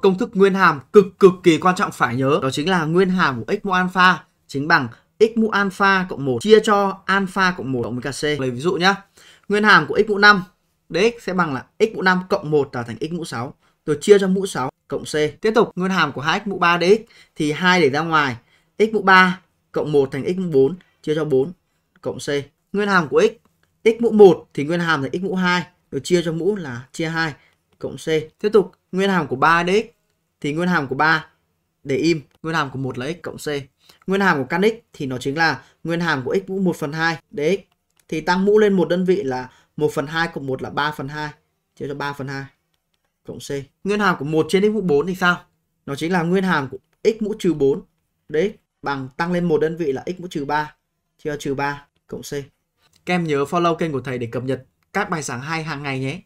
Công thức nguyên hàm cực cực kỳ quan trọng phải nhớ đó chính là nguyên hàm của x mũ alpha chính bằng x mũ alpha cộng 1 chia cho alpha cộng 1 cộng với cả c. Lấy ví dụ nhá. Nguyên hàm của x mũ 5 dx sẽ bằng là x mũ 5 cộng 1 tạo thành x mũ 6 rồi chia cho mũ 6 cộng c. Tiếp tục nguyên hàm của 2x mũ 3 dx thì 2 để ra ngoài x mũ 3 cộng 1 thành x mũ 4 chia cho 4 cộng c. Nguyên hàm của x x mũ 1 thì nguyên hàm là x mũ 2 rồi chia cho mũ là chia 2 cộng C. Tiếp tục, nguyên hàm của 3dx thì nguyên hàm của 3 để im, nguyên hàm của 1 là x cộng C. Nguyên hàm của căn x thì nó chính là nguyên hàm của x mũ 1 phần 2 dx. Thì tăng mũ lên một đơn vị là 1 phần 2 cộng 1 là 3 phần 2. Chia cho 3 phần 2 cộng C. Nguyên hàm của 1 trên x mũ 4 thì sao? Nó chính là nguyên hàm của x mũ trừ 4 đấy bằng tăng lên một đơn vị là x mũ trừ 3 chia trừ 3 cộng C. Các em nhớ follow kênh của thầy để cập nhật các bài giảng hay hàng ngày nhé.